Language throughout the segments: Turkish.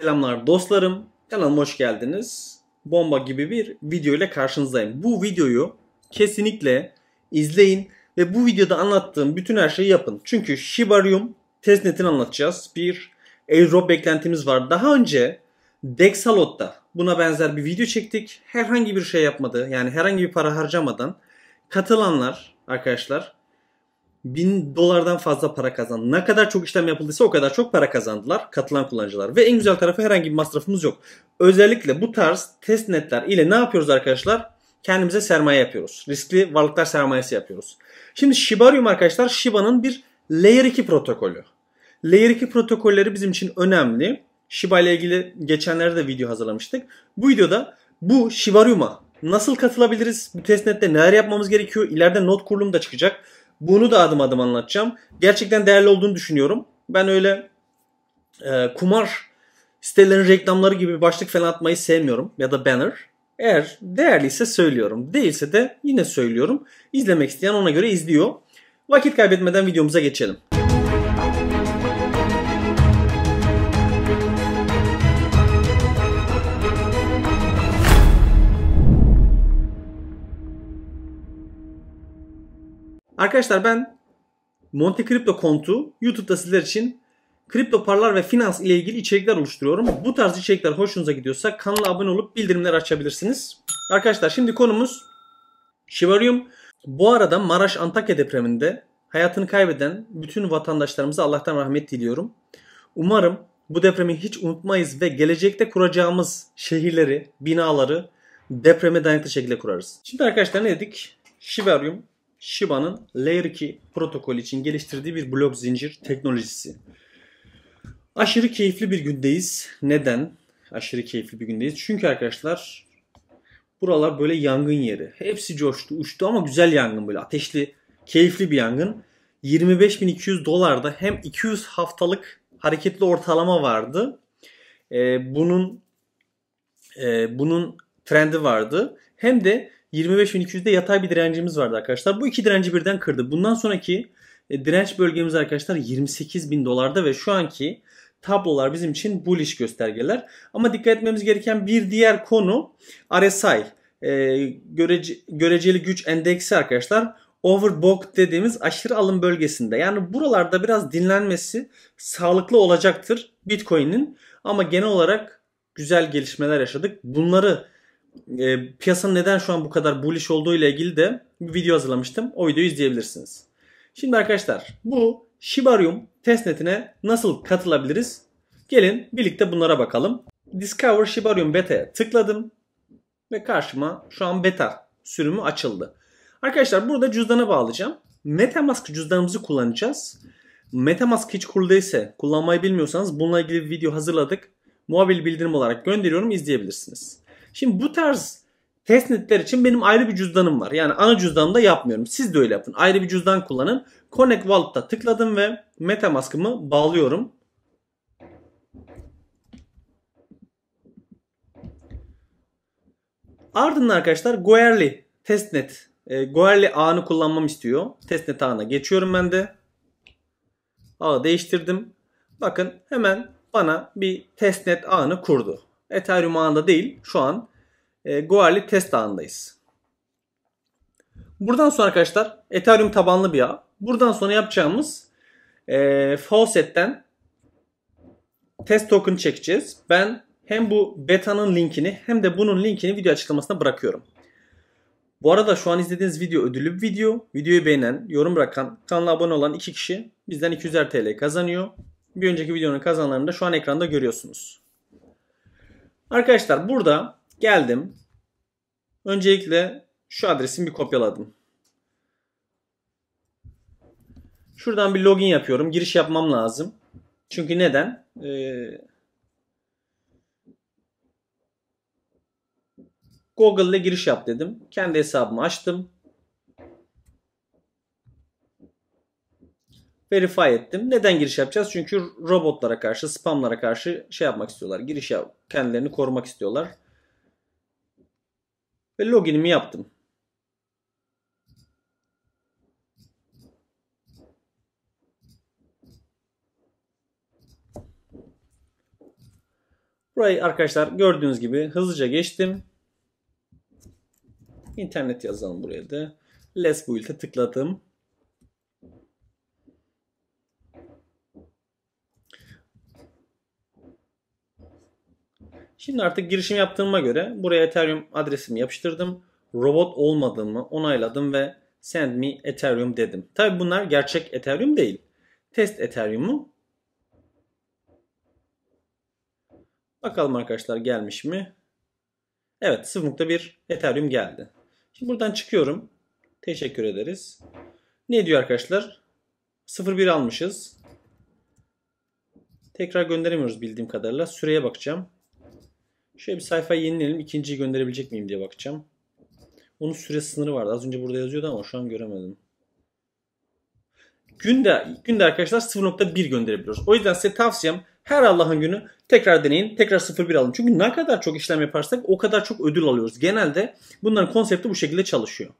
Selamlar dostlarım. Kanalıma hoş geldiniz. Bomba gibi bir video ile karşınızdayım. Bu videoyu kesinlikle izleyin ve bu videoda anlattığım bütün her şeyi yapın. Çünkü Shibarium testnetini anlatacağız. Bir airdrop beklentimiz var. Daha önce Dexalot'ta buna benzer bir video çektik. Herhangi bir şey yapmadı. Yani herhangi bir para harcamadan katılanlar arkadaşlar 1000 dolardan fazla para kazandı. Ne kadar çok işlem yapıldıysa o kadar çok para kazandılar katılan kullanıcılar. Ve en güzel tarafı herhangi bir masrafımız yok. Özellikle bu tarz testnetler ile ne yapıyoruz arkadaşlar? Kendimize sermaye yapıyoruz. Riskli varlıklar sermayesi yapıyoruz. Şimdi Shibarium arkadaşlar Shiba'nın bir Layer 2 protokolü. Layer 2 protokolleri bizim için önemli. Shiba ile ilgili geçenlerde de video hazırlamıştık. Bu videoda bu Shibarium'a nasıl katılabiliriz? Bu testnette neler yapmamız gerekiyor? İleride not kurulum da çıkacak. Bunu da adım adım anlatacağım. Gerçekten değerli olduğunu düşünüyorum. Ben öyle e, kumar sitelerin reklamları gibi başlık falan atmayı sevmiyorum ya da banner. Eğer değerliyse söylüyorum. Değilse de yine söylüyorum. İzlemek isteyen ona göre izliyor. Vakit kaybetmeden videomuza geçelim. Arkadaşlar ben Monte Crypto kontu YouTube'da sizler için kripto paralar ve finans ile ilgili içerikler oluşturuyorum. Bu tarz içerikler hoşunuza gidiyorsa kanala abone olup bildirimleri açabilirsiniz. Arkadaşlar şimdi konumuz Şivarium. Bu arada Maraş Antakya depreminde hayatını kaybeden bütün vatandaşlarımıza Allah'tan rahmet diliyorum. Umarım bu depremi hiç unutmayız ve gelecekte kuracağımız şehirleri, binaları depreme dayanıklı şekilde kurarız. Şimdi arkadaşlar ne dedik? Şivarium Shiba'nın Layer 2 protokol için geliştirdiği bir blok zincir teknolojisi. Aşırı keyifli bir gündeyiz. Neden? Aşırı keyifli bir gündeyiz. Çünkü arkadaşlar buralar böyle yangın yeri. Hepsi coştu, uçtu ama güzel yangın böyle. Ateşli, keyifli bir yangın. 25.200 dolarda hem 200 haftalık hareketli ortalama vardı. Ee, bunun e, bunun trendi vardı. Hem de 25.200'de yatay bir direncimiz vardı arkadaşlar. Bu iki direnci birden kırdı. Bundan sonraki e, direnç bölgemiz arkadaşlar 28.000 dolarda ve şu anki tablolar bizim için bullish göstergeler. Ama dikkat etmemiz gereken bir diğer konu RSI. E, görece, göreceli güç endeksi arkadaşlar overbought dediğimiz aşırı alım bölgesinde. Yani buralarda biraz dinlenmesi sağlıklı olacaktır Bitcoin'in. Ama genel olarak güzel gelişmeler yaşadık. Bunları e, piyasanın neden şu an bu kadar bullish olduğu ile ilgili de bir video hazırlamıştım. O videoyu izleyebilirsiniz. Şimdi arkadaşlar bu Shibarium testnetine nasıl katılabiliriz? Gelin birlikte bunlara bakalım. Discover Shibarium Beta'ya tıkladım ve karşıma şu an beta sürümü açıldı. Arkadaşlar burada cüzdana bağlayacağım. Metamask cüzdanımızı kullanacağız. Metamask hiç kurdaysa kullanmayı bilmiyorsanız bununla ilgili bir video hazırladık. Muhabir bildirim olarak gönderiyorum izleyebilirsiniz. Şimdi bu tarz testnetler için benim ayrı bir cüzdanım var. Yani ana da yapmıyorum. Siz de öyle yapın. Ayrı bir cüzdan kullanın. Connect Wallet'ta tıkladım ve MetaMask'ımı bağlıyorum. Ardından arkadaşlar Goerli testnet e, Goerli ağını kullanmam istiyor. Testnet ağına geçiyorum ben de. Ağı değiştirdim. Bakın hemen bana bir testnet ağını kurdu. Ethereum ağında değil şu an e, Goerli test ağındayız. Buradan sonra arkadaşlar Ethereum tabanlı bir ağ. Buradan sonra yapacağımız e, Faucet'ten test token çekeceğiz. Ben hem bu beta'nın linkini hem de bunun linkini video açıklamasına bırakıyorum. Bu arada şu an izlediğiniz video ödüllü bir video. Videoyu beğenen, yorum bırakan, kanala abone olan iki kişi bizden 200 er TL kazanıyor. Bir önceki videonun kazananlarını da şu an ekranda görüyorsunuz. Arkadaşlar burada geldim. Öncelikle şu adresimi bir kopyaladım. Şuradan bir login yapıyorum. Giriş yapmam lazım. Çünkü neden? Ee, Google ile giriş yap dedim. Kendi hesabımı açtım. verify ettim. Neden giriş yapacağız? Çünkü robotlara karşı, spamlara karşı şey yapmak istiyorlar. Giriş yap, kendilerini korumak istiyorlar. Ve loginimi yaptım. Burayı arkadaşlar gördüğünüz gibi hızlıca geçtim. İnternet yazalım buraya da. Let's Build'e tıkladım. Şimdi artık girişim yaptığıma göre buraya Ethereum adresimi yapıştırdım. Robot olmadığımı onayladım ve send me Ethereum dedim. Tabi bunlar gerçek Ethereum değil. Test Ethereum'u. Bakalım arkadaşlar gelmiş mi? Evet 0.1 Ethereum geldi. Şimdi buradan çıkıyorum. Teşekkür ederiz. Ne diyor arkadaşlar? 0.1 almışız. Tekrar gönderemiyoruz bildiğim kadarıyla. Süreye bakacağım. Şöyle bir sayfa yenileyelim. İkinciyi gönderebilecek miyim diye bakacağım. Onun süre sınırı vardı. Az önce burada yazıyordu ama şu an göremedim. Günde, günde arkadaşlar 0.1 gönderebiliyoruz. O yüzden size tavsiyem her Allah'ın günü tekrar deneyin. Tekrar 0.1 alın. Çünkü ne kadar çok işlem yaparsak o kadar çok ödül alıyoruz. Genelde bunların konsepti bu şekilde çalışıyor.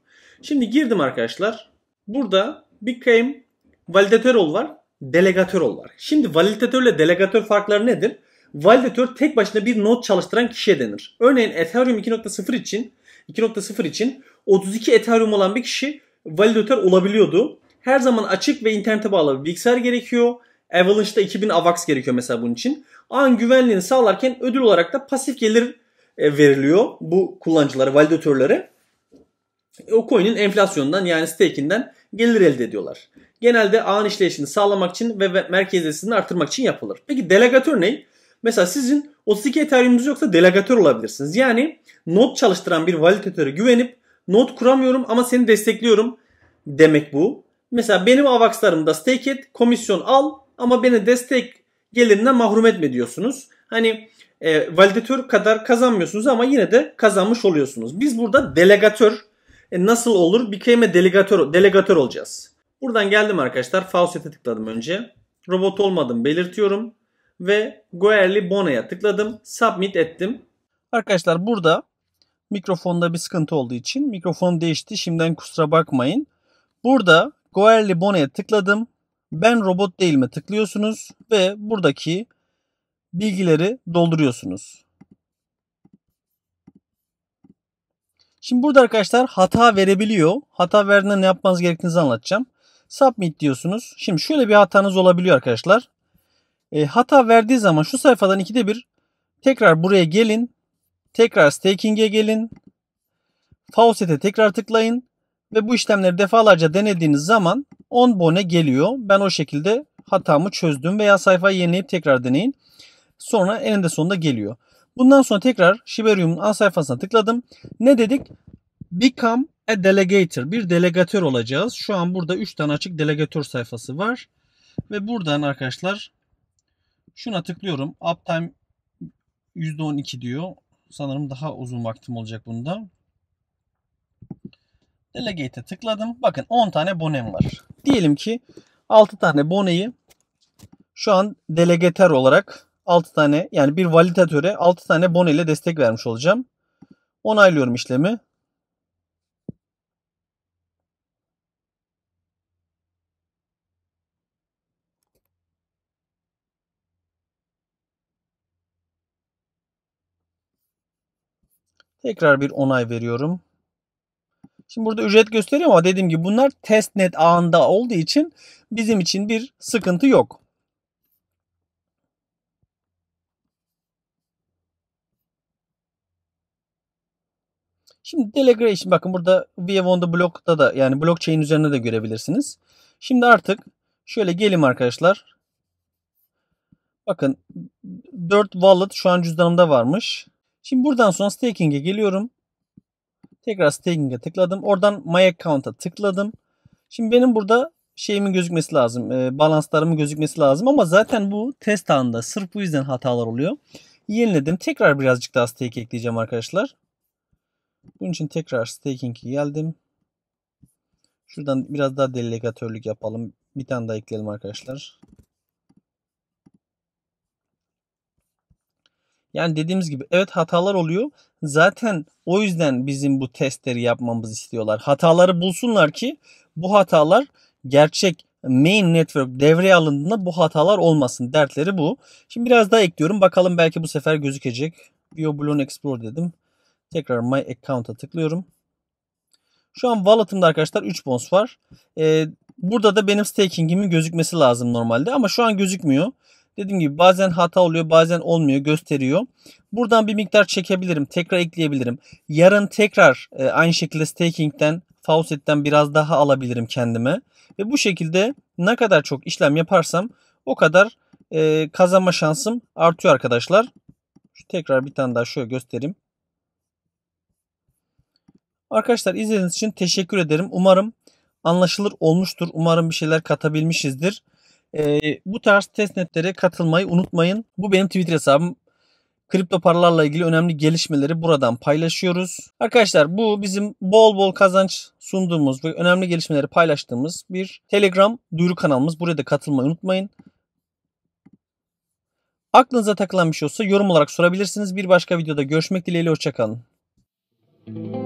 Şimdi girdim arkadaşlar. Burada became validatör ol var. Delegatör ol var. Şimdi validatör ile delegatör farkları nedir? validatör tek başına bir not çalıştıran kişiye denir. Örneğin Ethereum 2.0 için 2.0 için 32 Ethereum olan bir kişi validatör olabiliyordu. Her zaman açık ve internete bağlı bir bilgisayar gerekiyor. Avalanche'da 2000 AVAX gerekiyor mesela bunun için. Ağın güvenliğini sağlarken ödül olarak da pasif gelir e, veriliyor bu kullanıcılara, validatörlere. E, o coin'in enflasyondan yani stake'inden gelir elde ediyorlar. Genelde ağın işleyişini sağlamak için ve merkeziyetini artırmak için yapılır. Peki delegatör ne? Mesela sizin 32 Ethereum'unuz yoksa delegatör olabilirsiniz. Yani not çalıştıran bir validatöre güvenip not kuramıyorum ama seni destekliyorum demek bu. Mesela benim avaxlarımda stake et, komisyon al ama beni destek gelirinden mahrum etme diyorsunuz. Hani e, validatör kadar kazanmıyorsunuz ama yine de kazanmış oluyorsunuz. Biz burada delegatör e, nasıl olur? Became delegatör, delegatör olacağız. Buradan geldim arkadaşlar. Faucet'e tıkladım önce. Robot olmadım belirtiyorum ve Guerli Bona'ya tıkladım. Submit ettim. Arkadaşlar burada mikrofonda bir sıkıntı olduğu için mikrofon değişti. Şimdiden kusura bakmayın. Burada Goerli Bona'ya tıkladım. Ben robot değil mi tıklıyorsunuz ve buradaki bilgileri dolduruyorsunuz. Şimdi burada arkadaşlar hata verebiliyor. Hata verdiğinde ne yapmanız gerektiğini anlatacağım. Submit diyorsunuz. Şimdi şöyle bir hatanız olabiliyor arkadaşlar. E, hata verdiği zaman şu sayfadan ikide bir tekrar buraya gelin. Tekrar staking'e gelin. Faucet'e tekrar tıklayın. Ve bu işlemleri defalarca denediğiniz zaman 10 bone geliyor. Ben o şekilde hatamı çözdüm veya sayfayı yenileyip tekrar deneyin. Sonra eninde sonunda geliyor. Bundan sonra tekrar Shibarium'un an sayfasına tıkladım. Ne dedik? Become a delegator. Bir delegatör olacağız. Şu an burada 3 tane açık delegatör sayfası var. Ve buradan arkadaşlar Şuna tıklıyorum. Uptime %12 diyor. Sanırım daha uzun vaktim olacak bunda. Delegate'e tıkladım. Bakın 10 tane bonem var. Diyelim ki 6 tane boneyi şu an delegeter olarak 6 tane yani bir validatöre 6 tane bone ile destek vermiş olacağım. Onaylıyorum işlemi. Tekrar bir onay veriyorum. Şimdi burada ücret gösteriyor ama dediğim gibi bunlar testnet ağında olduğu için bizim için bir sıkıntı yok. Şimdi delegation bakın burada we blokta da yani blockchain üzerinde de görebilirsiniz. Şimdi artık şöyle gelin arkadaşlar. Bakın 4 wallet şu an cüzdanımda varmış. Şimdi buradan sonra staking'e geliyorum. Tekrar staking'e tıkladım. Oradan my account'a tıkladım. Şimdi benim burada şeyimin gözükmesi lazım. E, balanslarımın gözükmesi lazım ama zaten bu test anında sırf bu yüzden hatalar oluyor. Yeniledim. Tekrar birazcık daha stake ekleyeceğim arkadaşlar. Bunun için tekrar staking'e geldim. Şuradan biraz daha delegatörlük yapalım. Bir tane daha ekleyelim arkadaşlar. Yani dediğimiz gibi evet hatalar oluyor. Zaten o yüzden bizim bu testleri yapmamızı istiyorlar. Hataları bulsunlar ki bu hatalar gerçek main network devreye alındığında bu hatalar olmasın. Dertleri bu. Şimdi biraz daha ekliyorum. Bakalım belki bu sefer gözükecek. BioBloon Explore dedim. Tekrar My Account'a tıklıyorum. Şu an wallet'ımda arkadaşlar 3 bons var. Ee, burada da benim stakingimin gözükmesi lazım normalde ama şu an gözükmüyor. Dediğim gibi bazen hata oluyor bazen olmuyor gösteriyor. Buradan bir miktar çekebilirim. Tekrar ekleyebilirim. Yarın tekrar e, aynı şekilde staking'den faucet'ten biraz daha alabilirim kendime. Ve bu şekilde ne kadar çok işlem yaparsam o kadar e, kazanma şansım artıyor arkadaşlar. Şu tekrar bir tane daha şöyle göstereyim. Arkadaşlar izlediğiniz için teşekkür ederim. Umarım anlaşılır olmuştur. Umarım bir şeyler katabilmişizdir. E, bu tarz testnetlere katılmayı unutmayın. Bu benim Twitter hesabım. Kripto paralarla ilgili önemli gelişmeleri buradan paylaşıyoruz. Arkadaşlar bu bizim bol bol kazanç sunduğumuz ve önemli gelişmeleri paylaştığımız bir Telegram duyuru kanalımız. Buraya da katılmayı unutmayın. Aklınıza takılan bir şey olsa yorum olarak sorabilirsiniz. Bir başka videoda görüşmek dileğiyle. Hoşçakalın. Müzik